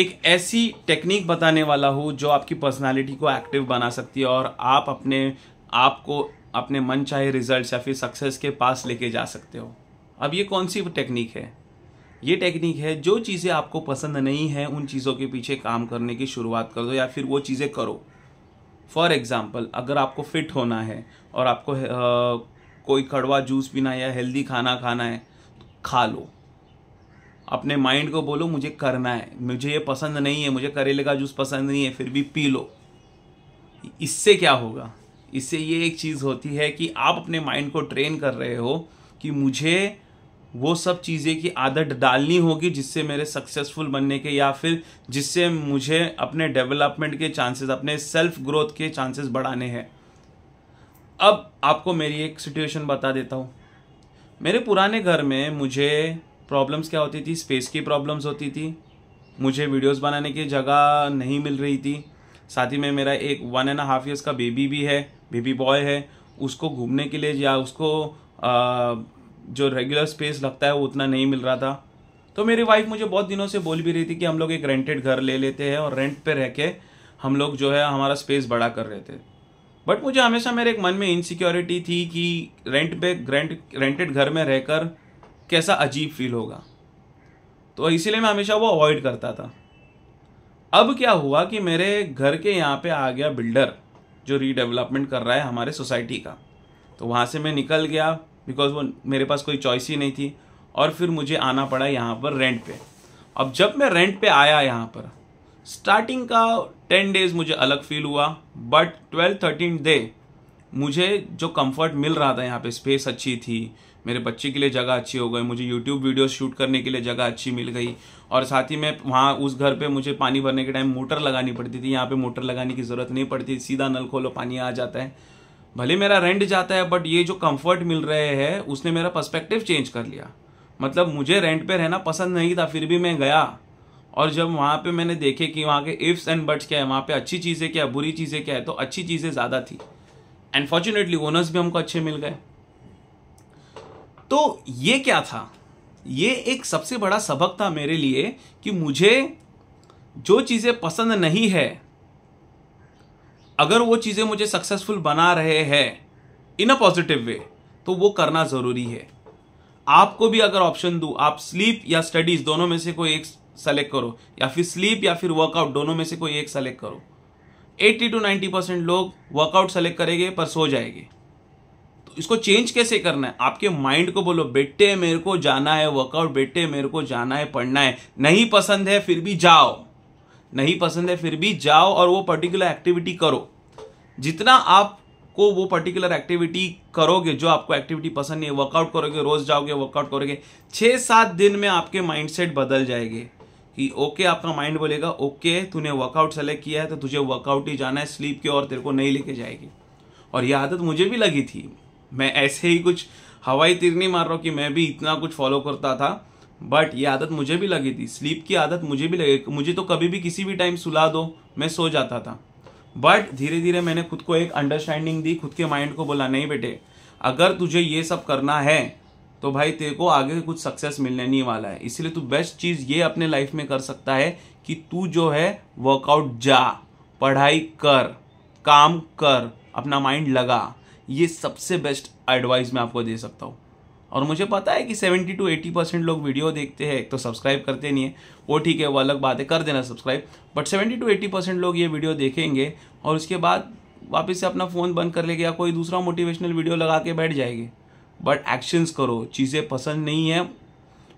एक ऐसी टेक्निक बताने वाला हूँ जो आपकी पर्सनालिटी को एक्टिव बना सकती है और आप अपने आप को अपने मन चाहे रिजल्ट या फिर सक्सेस के पास लेके जा सकते हो अब ये कौन सी टेक्निक है ये टेक्निक है जो चीज़ें आपको पसंद नहीं है उन चीज़ों के पीछे काम करने की शुरुआत कर दो या फिर वो चीज़ें करो फॉर एग्ज़ाम्पल अगर आपको फिट होना है और आपको आ, कोई कड़वा जूस पीना है या हेल्दी खाना खाना है तो खा लो अपने माइंड को बोलो मुझे करना है मुझे ये पसंद नहीं है मुझे करेले का जूस पसंद नहीं है फिर भी पी लो इससे क्या होगा इससे ये एक चीज़ होती है कि आप अपने माइंड को ट्रेन कर रहे हो कि मुझे वो सब चीज़ें की आदत डालनी होगी जिससे मेरे सक्सेसफुल बनने के या फिर जिससे मुझे अपने डेवलपमेंट के चांसेस अपने सेल्फ ग्रोथ के चांसेस बढ़ाने हैं अब आपको मेरी एक सिचुएशन बता देता हूँ मेरे पुराने घर में मुझे प्रॉब्लम्स क्या होती थी स्पेस की प्रॉब्लम्स होती थी मुझे वीडियोस बनाने की जगह नहीं मिल रही थी साथ ही में मेरा एक वन एंड हाफ ईयर्स का बेबी भी है बेबी बॉय है उसको घूमने के लिए या उसको आ, जो रेगुलर स्पेस लगता है वो उतना नहीं मिल रहा था तो मेरी वाइफ मुझे बहुत दिनों से बोल भी रही थी कि हम लोग एक रेंटेड घर ले लेते हैं और रेंट पर रह के हम लोग जो है हमारा स्पेस बड़ा कर रहे थे बट मुझे हमेशा मेरे एक मन में इनसिक्योरिटी थी कि रेंट पे रेंट रेंटेड घर में रहकर कैसा अजीब फील होगा तो इसीलिए मैं हमेशा वो अवॉइड करता था अब क्या हुआ कि मेरे घर के यहाँ पे आ गया बिल्डर जो रीडेवलपमेंट कर रहा है हमारे सोसाइटी का तो वहाँ से मैं निकल गया बिकॉज वो मेरे पास कोई चॉइस ही नहीं थी और फिर मुझे आना पड़ा यहाँ पर रेंट पे अब जब मैं रेंट पे आया यहाँ पर स्टार्टिंग का टेन डेज मुझे अलग फील हुआ बट ट्वेल्व थर्टीन डे मुझे जो कंफर्ट मिल रहा था यहाँ पे स्पेस अच्छी थी मेरे बच्चे के लिए जगह अच्छी हो गई मुझे यूट्यूब वीडियो शूट करने के लिए जगह अच्छी मिल गई और साथ ही मैं वहाँ उस घर पे मुझे पानी भरने के टाइम मोटर लगानी पड़ती थी यहाँ पे मोटर लगाने की ज़रूरत नहीं पड़ती सीधा नल खोलो पानी आ जाता है भले मेरा रेंट जाता है बट ये जो कम्फर्ट मिल रहे हैं उसने मेरा पर्स्पेक्टिव चेंज कर लिया मतलब मुझे रेंट पर रहना पसंद नहीं था फिर भी मैं गया और जब वहाँ पर मैंने देखे कि वहाँ के इफ्स एंड बट्स क्या है वहाँ पर अच्छी चीज़ें क्या है बुरी चीज़ें क्या है तो अच्छी चीज़ें ज़्यादा थी अनफॉर्चुनेटली फॉर्चुनेटली ओनर्स भी हमको अच्छे मिल गए तो ये क्या था ये एक सबसे बड़ा सबक था मेरे लिए कि मुझे जो चीज़ें पसंद नहीं है अगर वो चीज़ें मुझे सक्सेसफुल बना रहे हैं इन अ पॉजिटिव वे तो वो करना ज़रूरी है आपको भी अगर ऑप्शन दूँ आप स्लीप या स्टडीज़ दोनों में से कोई एक सेलेक्ट करो या फिर स्लीप या फिर वर्कआउट दोनों में से कोई एक सेलेक्ट करो 80 टू 90 परसेंट लोग वर्कआउट सेलेक्ट करेंगे पर सो जाएंगे तो इसको चेंज कैसे करना है आपके माइंड को बोलो बेटे मेरे को जाना है वर्कआउट बेटे मेरे को जाना है पढ़ना है नहीं पसंद है फिर भी जाओ नहीं पसंद है फिर भी जाओ और वो पर्टिकुलर एक्टिविटी करो जितना आप को वो पर्टिकुलर एक्टिविटी करोगे जो आपको एक्टिविटी पसंद नहीं है वर्कआउट करोगे रोज जाओगे वर्कआउट करोगे छः सात दिन में आपके माइंडसेट बदल जाएंगे कि ओके आपका माइंड बोलेगा ओके तूने वर्कआउट सेलेक्ट किया है तो तुझे वर्कआउट ही जाना है स्लीप के और तेरे को नहीं लेके जाएगी और यह आदत मुझे भी लगी थी मैं ऐसे ही कुछ हवाई तीर नहीं मार रहा हूँ कि मैं भी इतना कुछ फॉलो करता था बट ये आदत मुझे भी लगी थी स्लीप की आदत मुझे भी लगी मुझे तो कभी भी किसी भी टाइम सुला दो मैं सो जाता था बट धीरे धीरे मैंने खुद को एक अंडरस्टैंडिंग दी खुद के माइंड को बोला नहीं बेटे अगर तुझे ये सब करना है तो भाई तेरे को आगे कुछ सक्सेस मिलने नहीं वाला है इसलिए तू बेस्ट चीज़ ये अपने लाइफ में कर सकता है कि तू जो है वर्कआउट जा पढ़ाई कर काम कर अपना माइंड लगा ये सबसे बेस्ट एडवाइस मैं आपको दे सकता हूँ और मुझे पता है कि सेवेंटी टू एटी परसेंट लोग वीडियो देखते हैं तो सब्सक्राइब करते नहीं है वो ठीक है वो अलग बात है कर देना subscribe but seventy to eighty percent लोग ये वीडियो देखेंगे और उसके बाद वापस से अपना फ़ोन बंद कर लेगा या कोई दूसरा मोटिवेशनल वीडियो लगा के बैठ जाएंगे बट एक्शंस करो चीज़ें पसंद नहीं है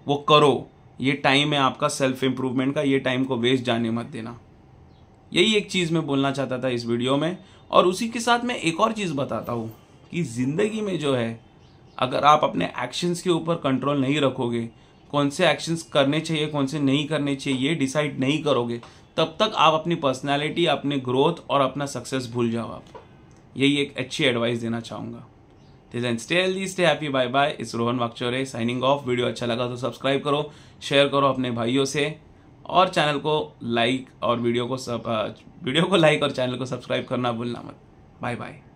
वो करो ये टाइम है आपका सेल्फ इम्प्रूवमेंट का ये टाइम को वेस्ट जाने मत देना यही एक चीज़ मैं बोलना चाहता था इस वीडियो में और उसी के साथ मैं एक और चीज़ बताता हूँ कि ज़िंदगी में जो है अगर आप अपने एक्शंस के ऊपर कंट्रोल नहीं रखोगे कौन से एक्शंस करने चाहिए कौन से नहीं करने चाहिए ये डिसाइड नहीं करोगे तब तक आप अपनी पर्सनैलिटी अपने ग्रोथ और अपना सक्सेस भूल जाओ आप यही एक अच्छी एडवाइस देना चाहूँगा till end stay healthy stay happy bye bye is Rohan Wakchaure signing off video अच्छा लगा तो सब्सक्राइब करो शेयर करो अपने भाइयों से और चैनल को लाइक और वीडियो को सब वीडियो को लाइक और चैनल को सब्सक्राइब करना भूलना मत बाय बाय